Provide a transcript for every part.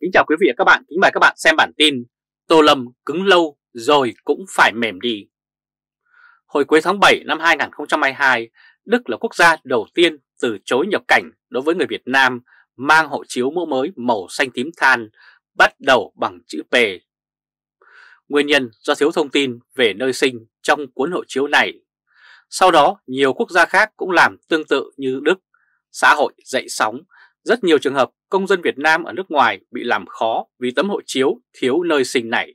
Kính chào quý vị và các bạn, kính mời các bạn xem bản tin Tô Lâm cứng lâu rồi cũng phải mềm đi Hồi cuối tháng 7 năm 2022, Đức là quốc gia đầu tiên từ chối nhập cảnh đối với người Việt Nam mang hộ chiếu mẫu mới màu xanh tím than bắt đầu bằng chữ P. Nguyên nhân do thiếu thông tin về nơi sinh trong cuốn hộ chiếu này. Sau đó, nhiều quốc gia khác cũng làm tương tự như Đức. Xã hội dậy sóng, rất nhiều trường hợp công dân Việt Nam ở nước ngoài bị làm khó vì tấm hộ chiếu thiếu nơi sinh này.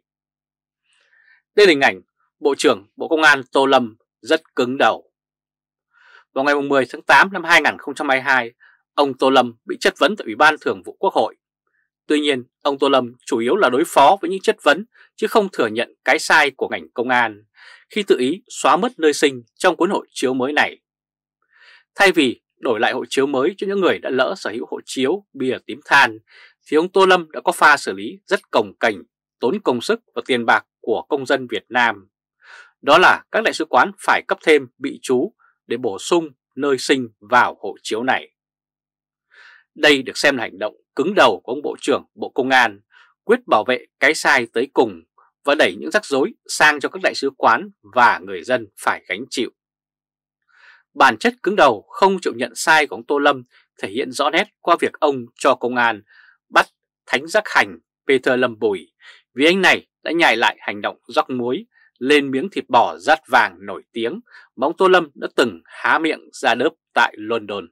Đây là hình ảnh Bộ trưởng Bộ Công an Tô Lâm rất cứng đầu. Vào ngày 10 tháng 8 năm 2022, ông Tô Lâm bị chất vấn tại Ủy ban Thường vụ Quốc hội. Tuy nhiên, ông Tô Lâm chủ yếu là đối phó với những chất vấn chứ không thừa nhận cái sai của ngành công an khi tự ý xóa mất nơi sinh trong cuốn hộ chiếu mới này. Thay vì đổi lại hộ chiếu mới cho những người đã lỡ sở hữu hộ chiếu bìa tím than, thì ông Tô Lâm đã có pha xử lý rất cồng cành, tốn công sức và tiền bạc của công dân Việt Nam. Đó là các đại sứ quán phải cấp thêm bị chú để bổ sung nơi sinh vào hộ chiếu này. Đây được xem là hành động cứng đầu của ông Bộ trưởng Bộ Công an, quyết bảo vệ cái sai tới cùng và đẩy những rắc rối sang cho các đại sứ quán và người dân phải gánh chịu. Bản chất cứng đầu không chịu nhận sai của ông Tô Lâm thể hiện rõ nét qua việc ông cho công an bắt Thánh Giác Hành Peter Lâm Bùi vì anh này đã nhài lại hành động rắc muối lên miếng thịt bò rát vàng nổi tiếng mà ông Tô Lâm đã từng há miệng ra đớp tại London.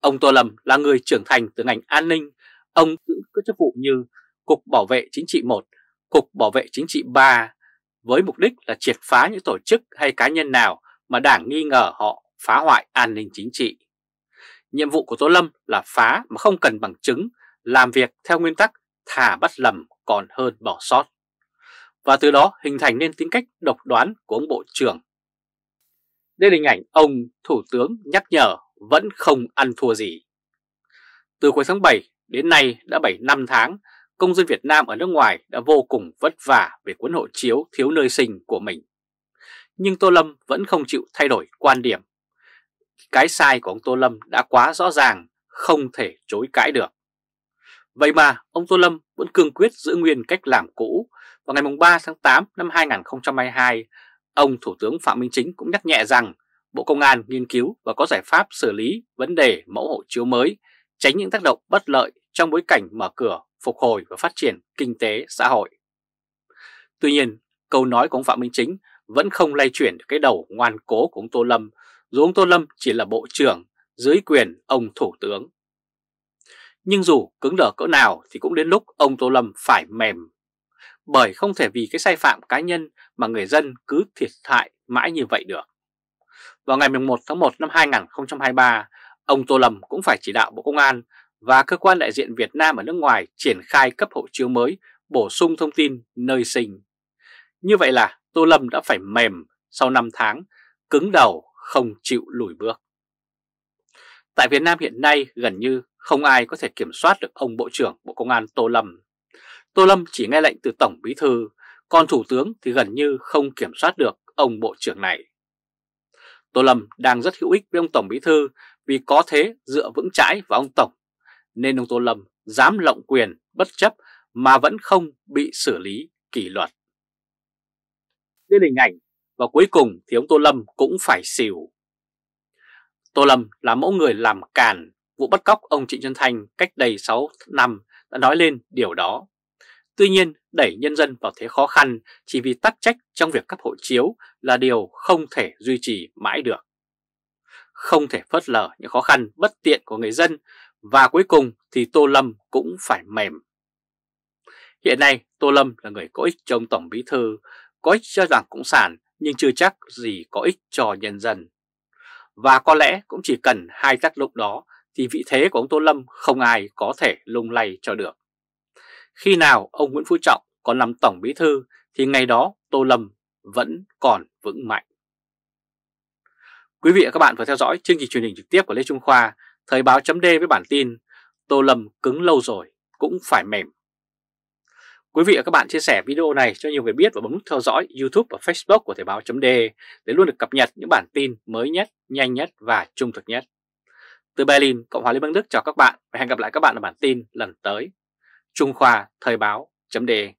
Ông Tô Lâm là người trưởng thành từ ngành an ninh, ông giữ các chức vụ như Cục Bảo vệ Chính trị 1, Cục Bảo vệ Chính trị 3 với mục đích là triệt phá những tổ chức hay cá nhân nào mà Đảng nghi ngờ họ phá hoại an ninh chính trị. Nhiệm vụ của Tô Lâm là phá mà không cần bằng chứng, làm việc theo nguyên tắc thả bắt lầm còn hơn bỏ sót. Và từ đó hình thành nên tính cách độc đoán của ông Bộ trưởng. Đây là hình ảnh ông Thủ tướng nhắc nhở vẫn không ăn thua gì. Từ cuối tháng 7 đến nay đã 7 năm tháng, công dân Việt Nam ở nước ngoài đã vô cùng vất vả về cuốn hộ chiếu thiếu nơi sinh của mình nhưng Tô Lâm vẫn không chịu thay đổi quan điểm. Cái sai của ông Tô Lâm đã quá rõ ràng, không thể chối cãi được. Vậy mà ông Tô Lâm vẫn cương quyết giữ nguyên cách làm cũ. Vào ngày 3 tháng 8 năm 2022, ông Thủ tướng Phạm Minh Chính cũng nhắc nhẹ rằng Bộ Công an nghiên cứu và có giải pháp xử lý vấn đề mẫu hộ chiếu mới, tránh những tác động bất lợi trong bối cảnh mở cửa, phục hồi và phát triển kinh tế xã hội. Tuy nhiên, câu nói của ông Phạm Minh Chính vẫn không lay chuyển được cái đầu ngoan cố của ông Tô Lâm, dù ông Tô Lâm chỉ là bộ trưởng dưới quyền ông Thủ tướng. Nhưng dù cứng đờ cỡ nào thì cũng đến lúc ông Tô Lâm phải mềm, bởi không thể vì cái sai phạm cá nhân mà người dân cứ thiệt hại mãi như vậy được. Vào ngày 11 tháng 1 năm 2023, ông Tô Lâm cũng phải chỉ đạo Bộ Công an và cơ quan đại diện Việt Nam ở nước ngoài triển khai cấp hộ chiếu mới bổ sung thông tin nơi sinh. Như vậy là Tô Lâm đã phải mềm sau 5 tháng, cứng đầu, không chịu lùi bước. Tại Việt Nam hiện nay gần như không ai có thể kiểm soát được ông Bộ trưởng Bộ Công an Tô Lâm. Tô Lâm chỉ nghe lệnh từ Tổng Bí Thư, còn Thủ tướng thì gần như không kiểm soát được ông Bộ trưởng này. Tô Lâm đang rất hữu ích với ông Tổng Bí Thư vì có thế dựa vững chãi vào ông Tổng, nên ông Tô Lâm dám lộng quyền bất chấp mà vẫn không bị xử lý kỷ luật lên hình ảnh và cuối cùng thì ông Tô Lâm cũng phải xỉu. Tô Lâm là mẫu người làm càn, vụ bắt cóc ông Trịnh Xuân Thanh cách đây 6 năm đã nói lên điều đó. Tuy nhiên, đẩy nhân dân vào thế khó khăn chỉ vì tắc trách trong việc cấp hộ chiếu là điều không thể duy trì mãi được. Không thể phớt lờ những khó khăn bất tiện của người dân và cuối cùng thì Tô Lâm cũng phải mềm. Hiện nay, Tô Lâm là người có ích trong Tổng Bí Thư có ích cho Đảng Cộng sản nhưng chưa chắc gì có ích cho nhân dân. Và có lẽ cũng chỉ cần hai tác động đó thì vị thế của ông Tô Lâm không ai có thể lung lay cho được. Khi nào ông Nguyễn Phú Trọng còn làm Tổng Bí Thư thì ngày đó Tô Lâm vẫn còn vững mạnh. Quý vị và các bạn vừa theo dõi chương trình truyền hình trực tiếp của Lê Trung Khoa, Thời báo chấm với bản tin Tô Lâm cứng lâu rồi cũng phải mềm Quý vị và các bạn chia sẻ video này cho nhiều người biết và bấm nút theo dõi YouTube và Facebook của Thời báo .de để luôn được cập nhật những bản tin mới nhất, nhanh nhất và trung thực nhất. Từ Berlin, Cộng hòa Liên bang Đức chào các bạn và hẹn gặp lại các bạn ở bản tin lần tới. Trung Khoa Thời báo .de.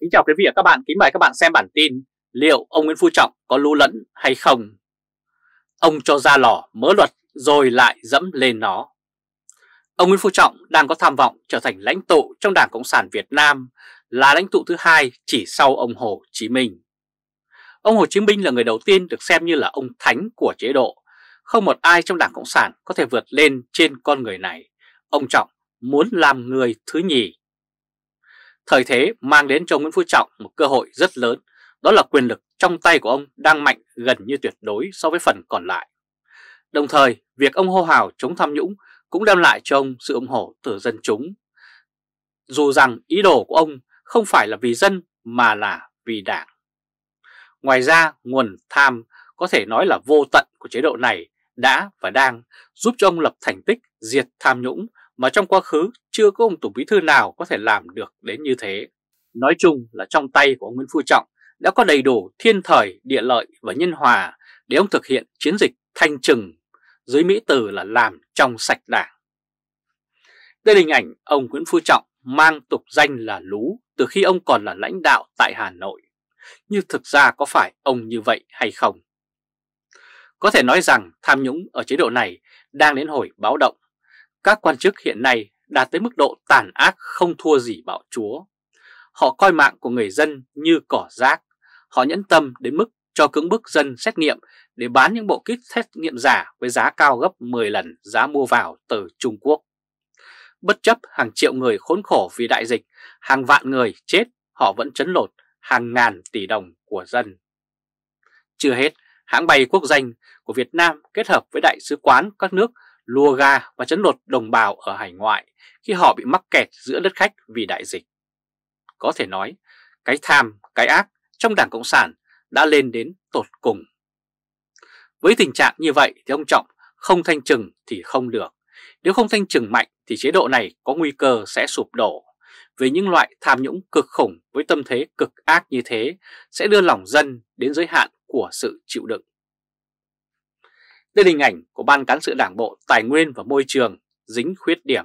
Kính chào quý vị và các bạn, kính mời các bạn xem bản tin liệu ông Nguyễn Phú Trọng có lũ lẫn hay không? Ông cho ra lò mớ luật rồi lại dẫm lên nó. Ông Nguyễn Phú Trọng đang có tham vọng trở thành lãnh tụ trong Đảng Cộng sản Việt Nam là lãnh tụ thứ hai chỉ sau ông Hồ Chí Minh. Ông Hồ Chí Minh là người đầu tiên được xem như là ông thánh của chế độ. Không một ai trong Đảng Cộng sản có thể vượt lên trên con người này. Ông Trọng muốn làm người thứ nhì. Thời thế mang đến cho Nguyễn Phú Trọng một cơ hội rất lớn, đó là quyền lực trong tay của ông đang mạnh gần như tuyệt đối so với phần còn lại. Đồng thời, việc ông hô hào chống tham nhũng cũng đem lại cho ông sự ủng hộ từ dân chúng. Dù rằng ý đồ của ông không phải là vì dân mà là vì đảng. Ngoài ra, nguồn tham có thể nói là vô tận của chế độ này đã và đang giúp cho ông lập thành tích diệt tham nhũng mà trong quá khứ chưa có ông Tổng Bí Thư nào có thể làm được đến như thế. Nói chung là trong tay của ông Nguyễn Phú Trọng đã có đầy đủ thiên thời, địa lợi và nhân hòa để ông thực hiện chiến dịch thanh trừng dưới Mỹ từ là làm trong sạch đảng. Đây là hình ảnh ông Nguyễn Phú Trọng mang tục danh là Lú từ khi ông còn là lãnh đạo tại Hà Nội. như thực ra có phải ông như vậy hay không? Có thể nói rằng tham nhũng ở chế độ này đang đến hồi báo động. Các quan chức hiện nay đạt tới mức độ tàn ác không thua gì bạo chúa. Họ coi mạng của người dân như cỏ rác. Họ nhẫn tâm đến mức cho cưỡng bức dân xét nghiệm để bán những bộ kit xét nghiệm giả với giá cao gấp 10 lần giá mua vào từ Trung Quốc. Bất chấp hàng triệu người khốn khổ vì đại dịch, hàng vạn người chết, họ vẫn chấn lột hàng ngàn tỷ đồng của dân. Chưa hết, hãng bay quốc danh của Việt Nam kết hợp với đại sứ quán các nước lùa ga và chấn lột đồng bào ở hải ngoại khi họ bị mắc kẹt giữa đất khách vì đại dịch. Có thể nói, cái tham, cái ác trong Đảng Cộng sản đã lên đến tột cùng. Với tình trạng như vậy thì ông Trọng không thanh trừng thì không được. Nếu không thanh trừng mạnh thì chế độ này có nguy cơ sẽ sụp đổ. Vì những loại tham nhũng cực khủng với tâm thế cực ác như thế sẽ đưa lòng dân đến giới hạn của sự chịu đựng. Đây là hình ảnh của Ban Cán sự Đảng Bộ Tài nguyên và Môi trường dính khuyết điểm.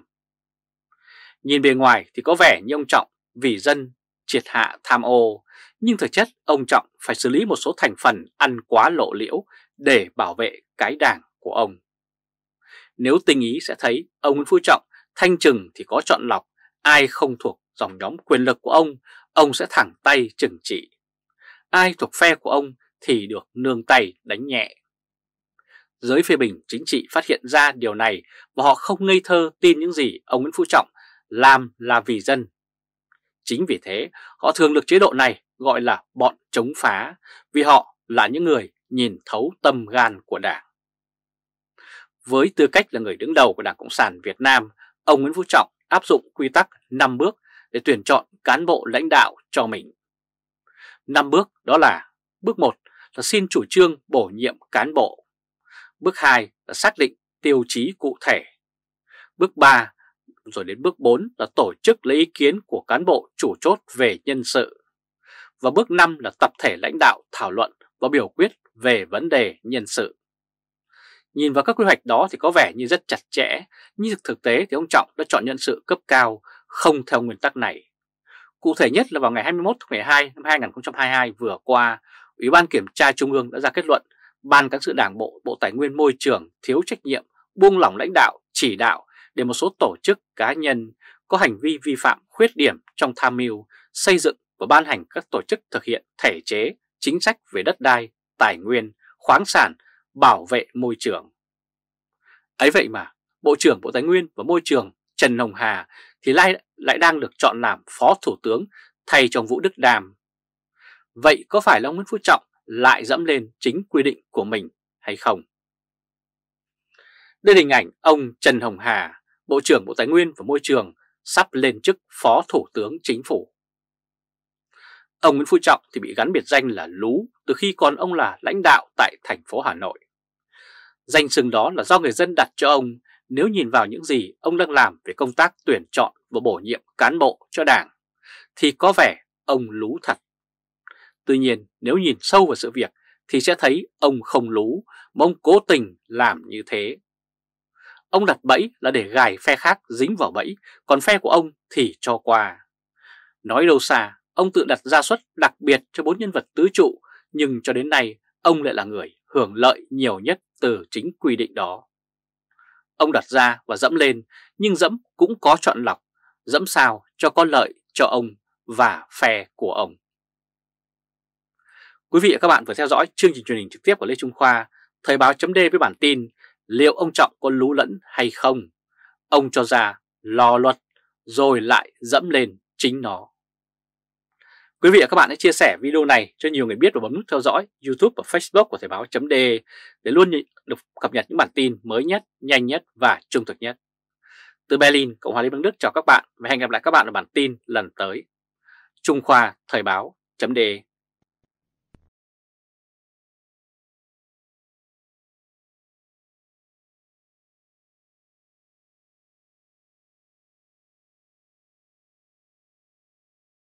Nhìn bề ngoài thì có vẻ như ông Trọng vì dân triệt hạ tham ô, nhưng thực chất ông Trọng phải xử lý một số thành phần ăn quá lộ liễu để bảo vệ cái đảng của ông. Nếu tình ý sẽ thấy ông Nguyễn Phú Trọng thanh trừng thì có chọn lọc, ai không thuộc dòng nhóm quyền lực của ông, ông sẽ thẳng tay trừng trị. Ai thuộc phe của ông thì được nương tay đánh nhẹ. Giới phê bình chính trị phát hiện ra điều này và họ không ngây thơ tin những gì ông Nguyễn Phú Trọng làm là vì dân Chính vì thế, họ thường được chế độ này gọi là bọn chống phá, vì họ là những người nhìn thấu tâm gan của Đảng. Với tư cách là người đứng đầu của Đảng Cộng sản Việt Nam, ông Nguyễn Phú Trọng áp dụng quy tắc 5 bước để tuyển chọn cán bộ lãnh đạo cho mình. 5 bước đó là Bước 1 là xin chủ trương bổ nhiệm cán bộ. Bước 2 là xác định tiêu chí cụ thể. Bước 3 rồi đến bước 4 là tổ chức lấy ý kiến của cán bộ chủ chốt về nhân sự. Và bước 5 là tập thể lãnh đạo thảo luận và biểu quyết về vấn đề nhân sự. Nhìn vào các quy hoạch đó thì có vẻ như rất chặt chẽ, nhưng thực tế thì ông Trọng đã chọn nhân sự cấp cao không theo nguyên tắc này. Cụ thể nhất là vào ngày 21 tháng 12 năm 2022 vừa qua, Ủy ban Kiểm tra Trung ương đã ra kết luận Ban Cán sự Đảng Bộ Bộ Tài nguyên Môi trường thiếu trách nhiệm, buông lỏng lãnh đạo, chỉ đạo để một số tổ chức cá nhân có hành vi vi phạm khuyết điểm trong tham mưu, xây dựng và ban hành các tổ chức thực hiện thể chế, chính sách về đất đai, tài nguyên, khoáng sản, bảo vệ môi trường. Ấy vậy mà, Bộ trưởng Bộ Tài nguyên và Môi trường Trần Hồng Hà thì lại, lại đang được chọn làm Phó Thủ tướng thay chồng Vũ Đức Đàm. Vậy có phải là Nguyễn Phú Trọng lại dẫm lên chính quy định của mình hay không? Đây là hình ảnh ông Trần Hồng Hà Bộ trưởng Bộ Tài nguyên và Môi trường sắp lên chức Phó Thủ tướng Chính phủ. Ông Nguyễn Phú Trọng thì bị gắn biệt danh là Lú từ khi còn ông là lãnh đạo tại thành phố Hà Nội. Danh xưng đó là do người dân đặt cho ông nếu nhìn vào những gì ông đang làm về công tác tuyển chọn và bổ nhiệm cán bộ cho đảng, thì có vẻ ông lú thật. Tuy nhiên, nếu nhìn sâu vào sự việc thì sẽ thấy ông không lú mà ông cố tình làm như thế Ông đặt bẫy là để gài phe khác dính vào bẫy, còn phe của ông thì cho qua. Nói đâu xa, ông tự đặt ra suất đặc biệt cho bốn nhân vật tứ trụ, nhưng cho đến nay ông lại là người hưởng lợi nhiều nhất từ chính quy định đó. Ông đặt ra và dẫm lên, nhưng dẫm cũng có chọn lọc, dẫm sao cho có lợi cho ông và phe của ông. Quý vị và các bạn vừa theo dõi chương trình truyền hình trực tiếp của Lê Trung Khoa, Thời báo chấm với bản tin liệu ông Trọng có lú lẫn hay không. Ông cho ra lo luật rồi lại dẫm lên chính nó. Quý vị và các bạn hãy chia sẻ video này cho nhiều người biết và bấm nút theo dõi YouTube và Facebook của Thời báo.de để luôn được cập nhật những bản tin mới nhất, nhanh nhất và trung thực nhất. Từ Berlin, Cộng hòa Liên bang Đức chào các bạn và hẹn gặp lại các bạn ở bản tin lần tới. Trung Khoa Thời báo.de